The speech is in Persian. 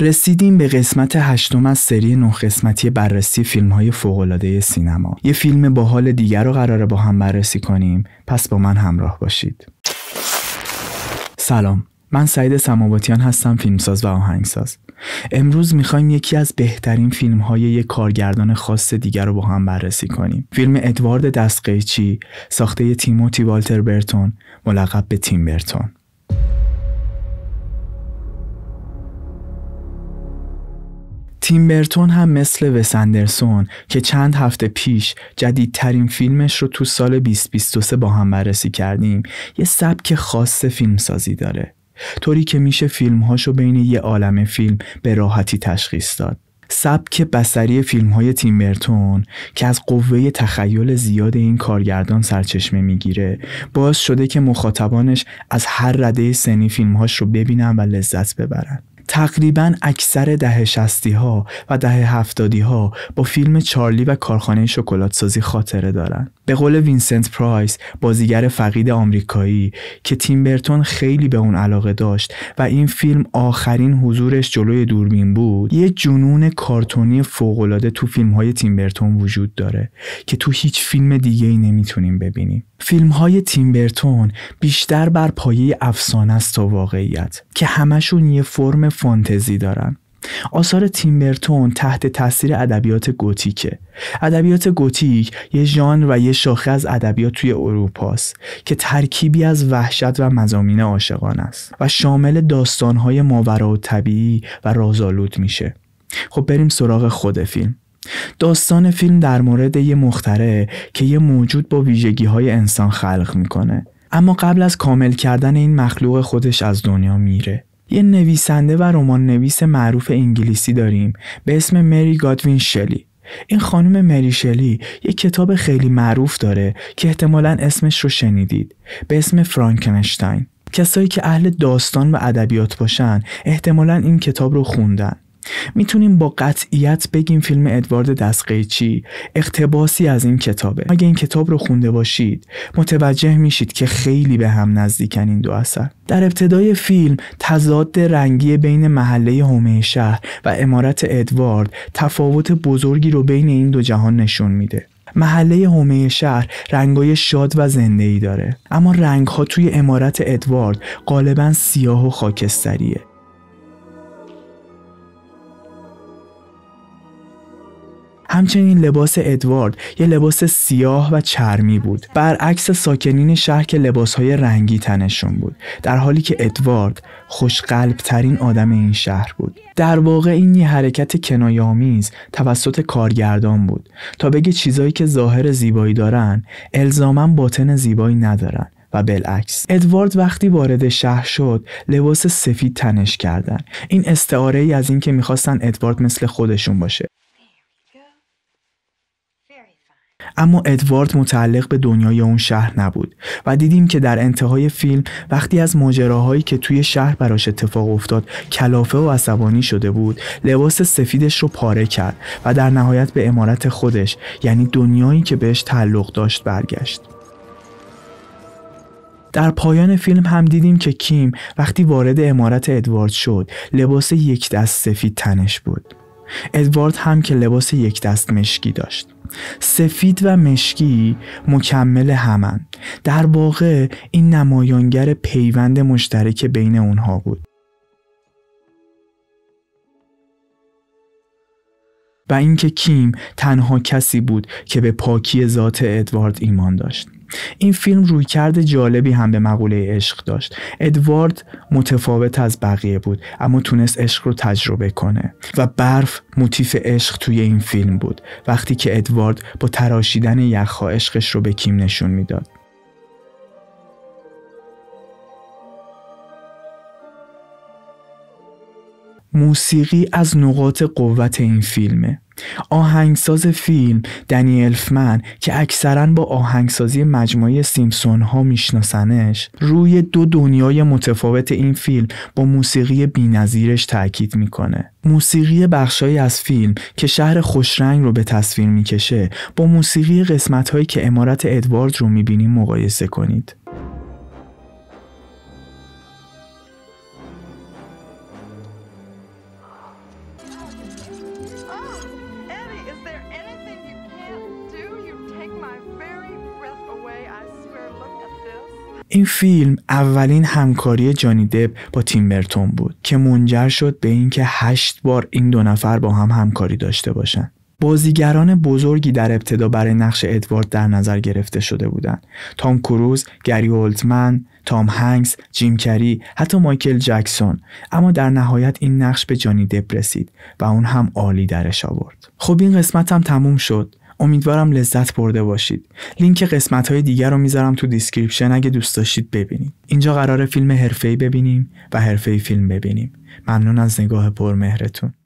رسیدیم به قسمت هشتم از سری نه قسمتی بررسی فیلم های فوقلاده سینما. یه فیلم با حال دیگر رو قراره با هم بررسی کنیم. پس با من همراه باشید. سلام. من سعید سماواتیان هستم فیلمساز و آهنگساز. امروز میخوایم یکی از بهترین فیلم های یک کارگردان خاص دیگر رو با هم بررسی کنیم. فیلم ادوارد دستقیچی ساخته تیموتی والتر برتون ملقب به تیم برتون. تیم برتون هم مثل وسندرسون که چند هفته پیش جدیدترین فیلمش رو تو سال 2023 با هم بررسی کردیم یه سبک خاص فیلمسازی داره طوری که میشه فیلمهاشو بین یه عالم فیلم به راحتی تشخیص داد سبک بسری فیلم های تیمبرتون که از قوه تخیل زیاد این کارگردان سرچشمه میگیره باعث شده که مخاطبانش از هر رده سنی فیلمهاش رو ببینن و لذت ببرن تقریبا اکثر دهه شستی ها و ده هفتادی ها با فیلم چارلی و کارخانه شکلات سازی خاطره دارند. به قول وینسنت پرایس بازیگر فقید آمریکایی که تیمبرتون خیلی به اون علاقه داشت و این فیلم آخرین حضورش جلوی دوربین بود یه جنون کارتونی فوقالعاده تو فیلم های تیمبرتون وجود داره که تو هیچ فیلم دیگه ای نمیتونیم ببینیم فیلم های تیمبرتون بیشتر بر پایه افسانه است تا واقعیت که همشون یه فرم فانتزی دارن آثار تیمبرتون تحت تاثیر ادبیات گوتیکه ادبیات گوتیک یه ژانر و یه شاخه از ادبیات توی اروپاست که ترکیبی از وحشت و مزامین عاشقان است و شامل داستانهای ماورا و طبیعی و رازآلود میشه خب بریم سراغ خود فیلم داستان فیلم در مورد یه مختره که یه موجود با ویژگی های انسان خلق میکنه اما قبل از کامل کردن این مخلوق خودش از دنیا میره یه نویسنده و رمان نویس معروف انگلیسی داریم به اسم مری گادوین شلی این خانم مری شلی یک کتاب خیلی معروف داره که احتمالا اسمش رو شنیدید به اسم فرانکنشتاین کسایی که اهل داستان و ادبیات باشن احتمالا این کتاب رو خوندن میتونیم با قطعیت بگیم فیلم ادوارد دستقیچی اقتباسی از این کتابه اگه این کتاب رو خونده باشید متوجه میشید که خیلی به هم نزدیکن این دو اثر در ابتدای فیلم تضاد رنگی بین محله حومه شهر و امارت ادوارد تفاوت بزرگی رو بین این دو جهان نشون میده محله هومه شهر رنگای شاد و زنده داره اما رنگ ها توی امارت ادوارد غالبا سیاه و خاکستریه همچنین لباس ادوارد یه لباس سیاه و چرمی بود برعکس ساکنین شهر که لباسهای رنگی تنشون بود در حالی که ادوارد خوشقلب ترین آدم این شهر بود در واقع این یه حرکت کنایامیز توسط کارگردان بود تا بگه چیزایی که ظاهر زیبایی دارن الزاما باطن زیبایی ندارن و بالعکس ادوارد وقتی وارد شهر شد لباس سفید تنش کردن این استعاره ای از اینکه میخواستن ادوارد مثل خودشون باشه اما ادوارد متعلق به دنیای اون شهر نبود و دیدیم که در انتهای فیلم وقتی از ماجراهایی که توی شهر براش اتفاق افتاد کلافه و عصبانی شده بود لباس سفیدش رو پاره کرد و در نهایت به امارت خودش یعنی دنیایی که بهش تعلق داشت برگشت در پایان فیلم هم دیدیم که کیم وقتی وارد امارت ادوارد شد لباس یک دست سفید تنش بود ادوارد هم که لباس یک دست مشکی داشت سفید و مشکی مکمل همن در واقع این نمایانگر پیوند مشترک بین اونها بود و اینکه کیم تنها کسی بود که به پاکی ذات ادوارد ایمان داشت این فیلم رویکرد جالبی هم به مقوله عشق داشت ادوارد متفاوت از بقیه بود اما تونست عشق رو تجربه کنه و برف موتیف عشق توی این فیلم بود وقتی که ادوارد با تراشیدن یخها عشقش رو به کیم نشون میداد موسیقی از نقاط قوت این فیلمه آهنگساز فیلم دنیل که اکثرا با آهنگسازی مجموعه سیمسون ها میشناسنش روی دو دنیای متفاوت این فیلم با موسیقی بینظیرش تاکید میکنه موسیقی بخشهایی از فیلم که شهر خوشرنگ رو به تصویر میکشه با موسیقی قسمت که امارت ادوارد رو میبینیم مقایسه کنید این فیلم اولین همکاری جانی دب با تیمبرتون بود که منجر شد به اینکه هشت بار این دو نفر با هم همکاری داشته باشند. بازیگران بزرگی در ابتدا برای نقش ادوارد در نظر گرفته شده بودند. تام کروز، گری اولتمن، تام هنگس، جیم کری، حتی مایکل جکسون. اما در نهایت این نقش به جانی دب رسید و اون هم عالی درش آورد. خب این قسمت هم تموم شد. امیدوارم لذت برده باشید لینک قسمت های دیگر رو میذارم تو دیسکریپشن اگه دوست داشتید ببینید اینجا قرار فیلم حرفه‌ای ببینیم و حرفه‌ای فیلم ببینیم ممنون از نگاه پرمهرتون